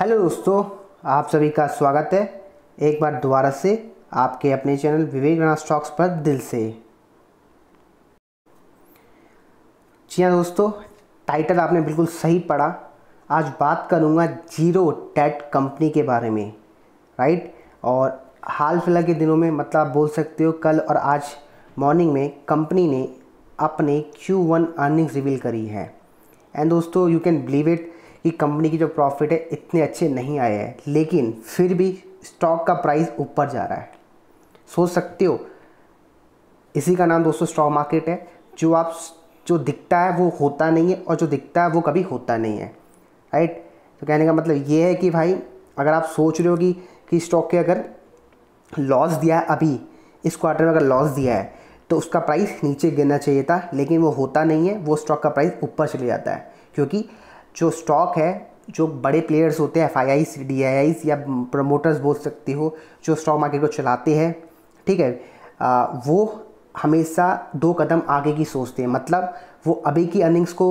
hello दोस्तों आप सभी का स्वागत है एक बार दोबारा से आपके अपने चैनल विवेक राणा स्टॉक्स पर दिल से जी हाँ दोस्तों टाइटल आपने बिल्कुल सही पढ़ा आज बात करूँगा जीरो टेट कंपनी के बारे में राइट और हाल फिलहाल के दिनों में मतलब आप बोल सकते हो कल और आज मॉर्निंग में कंपनी ने अपने क्यू वन अर्निंग्स रिवील करी है एंड दोस्तों यू कैन बिलीव इट कि कंपनी की जो प्रॉफिट है इतने अच्छे नहीं आए हैं लेकिन फिर भी स्टॉक का प्राइस ऊपर जा रहा है सोच सकते हो इसी का नाम दोस्तों स्टॉक मार्केट है जो आप जो दिखता है वो होता नहीं है और जो दिखता है वो कभी होता नहीं है राइट तो कहने का मतलब ये है कि भाई अगर आप सोच रहे हो कि, कि स्टॉक के अगर लॉस दिया है अभी इस क्वार्टर में अगर लॉस दिया है तो उसका प्राइस नीचे गिरना चाहिए था लेकिन वो होता नहीं है वो स्टॉक का प्राइस ऊपर चले जाता है क्योंकि जो स्टॉक है जो बड़े प्लेयर्स होते हैं F I Is D I Is या प्रमोटर्स बोल सकते हो जो स्टॉक मार्केट को चलाते हैं ठीक है आ, वो हमेशा दो कदम आगे की सोचते हैं मतलब वो अभी की अर्निंग्स को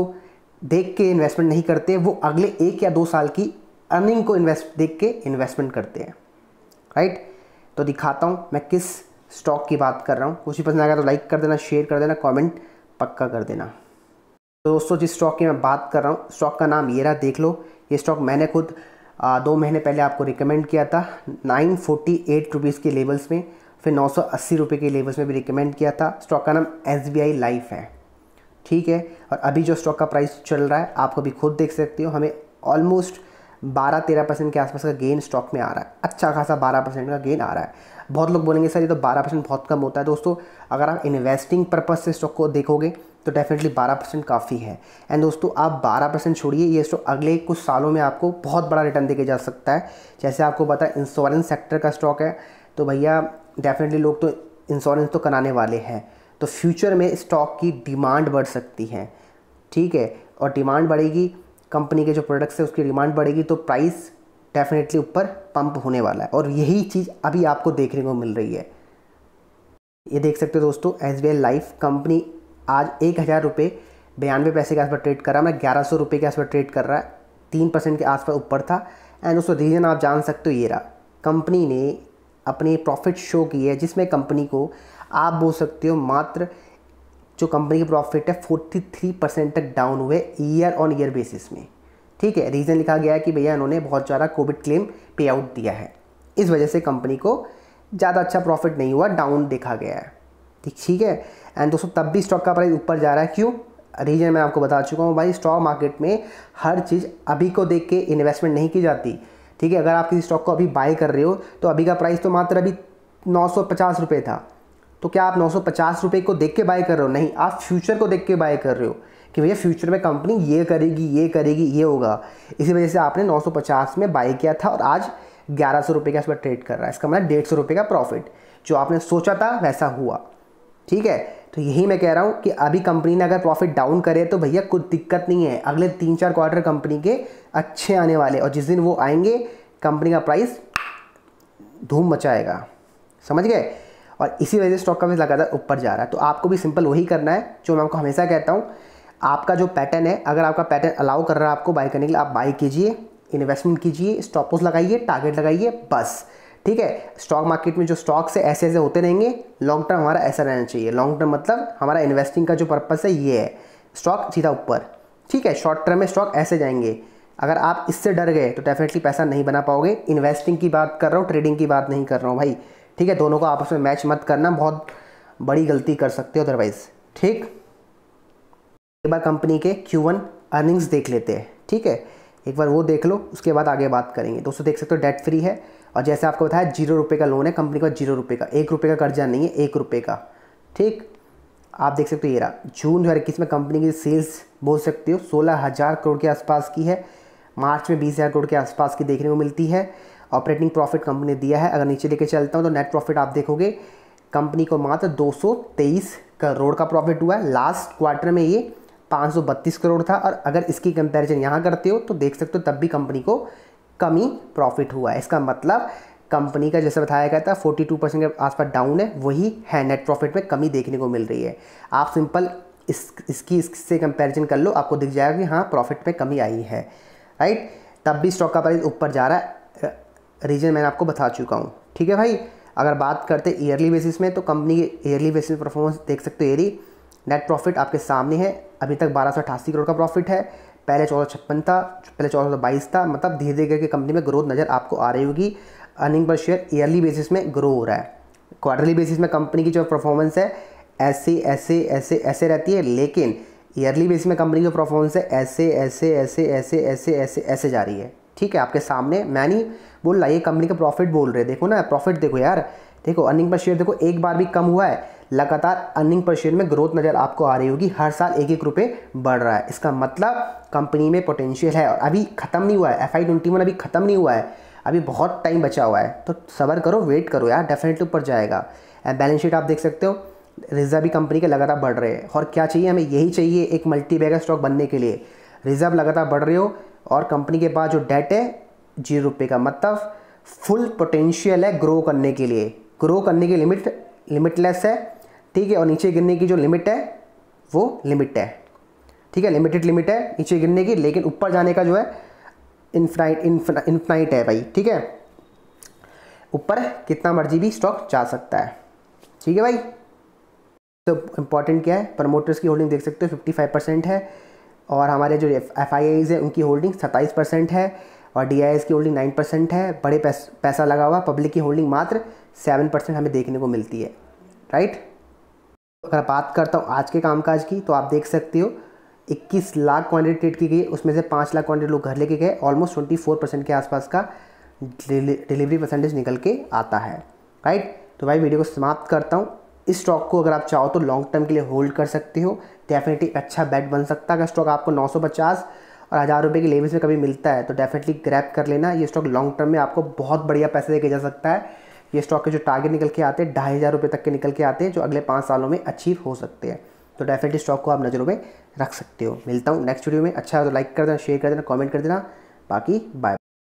देख के इन्वेस्टमेंट नहीं करते वो अगले एक या दो साल की अर्निंग को इन्वेस्ट देख के इन्वेस्टमेंट करते हैं राइट तो दिखाता हूँ मैं किस स्टॉक की बात कर रहा हूँ कुछ भी पसंद आएगा तो लाइक कर देना शेयर कर देना कमेंट पक्का कर देना तो दोस्तों जिस स्टॉक की मैं बात कर रहा हूँ स्टॉक का नाम ये रहा देख लो ये स्टॉक मैंने खुद आ, दो महीने पहले आपको रिकमेंड किया था नाइन फोर्टी एट रुपीज़ के लेवल्स में फिर नौ सौ अस्सी रुपये के लेवल्स में भी रिकमेंड किया था स्टॉक का नाम एस बी आई लाइफ है ठीक है और अभी जो स्टॉक का प्राइस चल रहा है आप अभी खुद देख सकते हो हमें ऑलमोस्ट बारह तेरह परसेंट के आसपास का गेन स्टॉक में आ रहा है अच्छा खासा बारह परसेंट का गेन आ रहा है बहुत लोग बोलेंगे सर ये तो बारह परसेंट बहुत कम होता है दोस्तों अगर आप इन्वेस्टिंग पर्पज़ से स्टॉक को देखोगे तो डेफिनेटली बारह परसेंट काफ़ी है एंड दोस्तों आप बारह परसेंट छोड़िए ये स्टॉक अगले कुछ सालों में आपको बहुत बड़ा रिटर्न देके जा सकता है जैसे आपको पता है इंश्योरेंस सेक्टर का स्टॉक है तो भैया डेफिनेटली लोग तो इंश्योरेंस तो कराने वाले हैं तो फ्यूचर में स्टॉक की डिमांड बढ़ सकती है ठीक है और डिमांड बढ़ेगी कंपनी के जो प्रोडक्ट्स है उसकी डिमांड बढ़ेगी तो प्राइस डेफिनेटली ऊपर पंप होने वाला है और यही चीज़ अभी आपको देखने को मिल रही है ये देख सकते हो दोस्तों एस बी लाइफ कंपनी आज एक हज़ार रुपये बयानवे पैसे के आसपास ट्रेड कर रहा है मैं ग्यारह सौ रुपये के आसपास ट्रेड कर रहा है तीन परसेंट के आसपास ऊपर था एंड उसका रीज़न आप जान सकते हो ये रहा कंपनी ने अपनी प्रॉफिट शो की है जिसमें कंपनी को आप बोल सकते हो मात्र जो कंपनी की प्रॉफिट है 43 परसेंट तक डाउन हुए ईयर ऑन ईयर बेसिस में ठीक है रीज़न लिखा गया है कि भैया उन्होंने बहुत ज़्यादा कोविड क्लेम पे आउट दिया है इस वजह से कंपनी को ज़्यादा अच्छा प्रॉफिट नहीं हुआ डाउन देखा गया है ठीक ठीक है एंड दोस्तों तब भी स्टॉक का प्राइस ऊपर जा रहा है क्यों रीजन मैं आपको बता चुका हूँ भाई स्टॉक मार्केट में हर चीज़ अभी को देख के इन्वेस्टमेंट नहीं की जाती ठीक है अगर आप किसी स्टॉक को अभी बाय कर रहे हो तो अभी का प्राइस तो मात्र अभी नौ सौ पचास रुपये था तो क्या आप नौ सौ को देख के बाय कर रहे हो नहीं आप फ्यूचर को देख के बाय कर रहे हो कि भैया फ्यूचर में कंपनी ये करेगी ये करेगी ये होगा इसी वजह से आपने 950 में बाई किया था और आज ग्यारह सौ रुपये का इस पर ट्रेड कर रहा है इसका मतलब डेढ़ सौ रुपये का प्रॉफिट जो आपने सोचा था वैसा हुआ ठीक है तो यही मैं कह रहा हूँ कि अभी कंपनी ने अगर प्रॉफिट डाउन करे तो भैया कोई दिक्कत नहीं है अगले तीन चार क्वार्टर कंपनी के अच्छे आने वाले और जिस दिन वो आएंगे कंपनी का प्राइस धूम मचाएगा समझ गए और इसी वजह से स्टॉक का भी लगातार ऊपर जा रहा है तो आपको भी सिंपल वही करना है जो मैं आपको हमेशा कहता हूँ आपका जो पैटर्न है अगर आपका पैटर्न अलाउ कर रहा है आपको बाई करने के लिए आप बाई कीजिए इन्वेस्टमेंट कीजिए स्टॉपॉस लगाइए टारगेट लगाइए बस ठीक है स्टॉक मार्केट में जो स्टॉक्स है ऐसे ऐसे होते रहेंगे लॉन्ग टर्म हमारा ऐसा रहना चाहिए लॉन्ग टर्म मतलब हमारा इन्वेस्टिंग का जो पर्पस है ये है स्टॉक सीधा ऊपर ठीक है शॉर्ट टर्म में स्टॉक ऐसे जाएंगे अगर आप इससे डर गए तो डेफिनेटली पैसा नहीं बना पाओगे इन्वेस्टिंग की बात कर रहा हूँ ट्रेडिंग की बात नहीं कर रहा हूँ भाई ठीक है दोनों को आपस में मैच मत करना बहुत बड़ी गलती कर सकते हो अदरवाइज ठीक एक बार कंपनी के क्यू वन अर्निंग्स देख लेते हैं ठीक है एक बार वो देख लो उसके बाद आगे बात करेंगे दोस्तों देख सकते हो डेट फ्री है और जैसे आपको बताया जीरो रुपये का लोन है कंपनी का जीरो रुपये का एक रुपये का कर्जा नहीं है एक रुपये का ठीक आप देख सकते हो ये रहा जून दो इक्कीस में कंपनी की सेल्स बोल सकते हो सोलह हज़ार करोड़ के आसपास की है मार्च में बीस हज़ार करोड़ के आसपास की देखने को मिलती है ऑपरेटिंग प्रॉफिट कंपनी ने दिया है अगर नीचे लेके चलता हूँ तो नेट प्रॉफिट आप देखोगे कंपनी को मात्र 223 करोड़ का प्रॉफिट हुआ है लास्ट क्वार्टर में ये 532 करोड़ था और अगर इसकी कंपैरिजन यहाँ करते हो तो देख सकते हो तब भी कंपनी को कमी प्रॉफिट हुआ है इसका मतलब कंपनी का जैसे बताया गया था 42 परसेंट के आसपास डाउन है वही है नेट प्रॉफिट में कमी देखने को मिल रही है आप सिंपल इस इसकी इससे कंपैरिजन कर लो आपको दिख जाएगा कि हाँ प्रॉफिट में कमी आई है राइट तब भी स्टॉक का प्राइस ऊपर जा रहा है रीजन मैंने आपको बता चुका हूँ ठीक है भाई अगर बात करते ईयरली बेसिस में तो कंपनी के ईयरली बेसिस परफॉर्मेंस देख सकते हो ईयरली नेट प्रॉफिट आपके सामने है अभी तक बारह करोड़ का प्रॉफिट है पहले चौदह छप्पन था पहले चौदह बाईस था मतलब धीरे धीरे करके कंपनी में ग्रोथ नज़र आपको आ रही होगी अर्निंग पर शेयर ईयरली बेसिस में ग्रो हो रहा है क्वार्टरली बेसिस में कंपनी की जो परफॉर्मेंस है ऐसे ऐसे ऐसे ऐसे रहती है लेकिन ईयरली बेसिस में कंपनी की जो परफॉर्मेंस है ऐसे ऐसे ऐसे ऐसे ऐसे ऐसे ऐसे जा रही है ठीक है आपके सामने मैं नहीं बोल रहा ये कंपनी का प्रॉफिट बोल रहे देखो ना प्रॉफिट देखो यार देखो अर्निंग पर शेयर देखो एक बार भी कम हुआ है लगातार अर्निंग पर शेयर में ग्रोथ नज़र आपको आ रही होगी हर साल एक एक रुपये बढ़ रहा है इसका मतलब कंपनी में पोटेंशियल है और अभी ख़त्म नहीं हुआ है एफ आई ट्वेंटी वन अभी ख़त्म नहीं हुआ है अभी बहुत टाइम बचा हुआ है तो सबर करो वेट करो यार डेफिनेटली ऊपर जाएगा एंड बैलेंस शीट आप देख सकते हो रिजर्व भी कंपनी के लगातार बढ़ रहे हैं और क्या चाहिए हमें यही चाहिए एक मल्टी बैगर स्टॉक बनने के लिए रिजर्व लगातार बढ़ रहे हो और कंपनी के पास जो डेट है जीरो रुपये का मतलब फुल पोटेंशियल है ग्रो करने के लिए ग्रो करने की लिमिट लिमिटलेस है ठीक है और नीचे गिरने की जो लिमिट है वो लिमिट है ठीक है लिमिटेड लिमिट है नीचे गिरने की लेकिन ऊपर जाने का जो है इनफ्राइट इनफ्राइट है भाई ठीक है ऊपर कितना मर्जी भी स्टॉक जा सकता है ठीक है भाई तो इम्पॉर्टेंट क्या है प्रमोटर्स की होल्डिंग देख सकते हो 55 परसेंट है और हमारे जो एफ आई है उनकी होल्डिंग सत्ताईस परसेंट है और डी आई की होल्डिंग नाइन परसेंट है बड़े पैस, पैसा लगा हुआ पब्लिक की होल्डिंग मात्र सेवन परसेंट हमें देखने को मिलती है राइट अगर बात करता हूँ आज के कामकाज की तो आप देख सकते हो 21 लाख क्वान्टिटी ट्रेड की गई उसमें से 5 लाख क्वान्टिटी लोग घर लेके गए ऑलमोस्ट फोर परसेंट के आसपास का डिलीवरी परसेंटेज निकल के आता है राइट तो भाई वीडियो को समाप्त करता हूँ इस स्टॉक को अगर आप चाहो तो लॉन्ग टर्म के लिए होल्ड कर सकते हो डेफिनेटली अच्छा बैट बन सकता है अगर स्टॉक आपको 950 और हज़ार रुपये के लेवल में कभी मिलता है तो डेफिनेटली ग्रैप कर लेना ये स्टॉक लॉन्ग टर्म में आपको बहुत बढ़िया पैसे देके जा सकता है ये स्टॉक के जो टारगेट निकल के आते हैं ढाई हज़ार रुपये तक के निकल के आते हैं जो अगले पाँच सालों में अचीव हो सकते हैं तो डेफिनेटली स्टॉक को आप नज़रों में रख सकते हो मिलता हूँ नेक्स्ट वीडियो में अच्छा तो लाइक कर देना शेयर कर देना कॉमेंट कर देना बाकी बाय